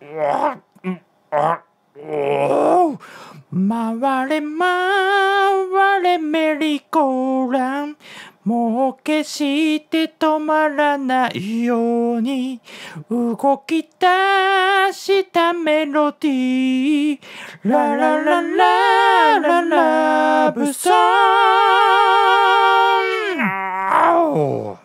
回れ回れメリーゴーランもう決して止まらないように動き出したメロディーララララララブソング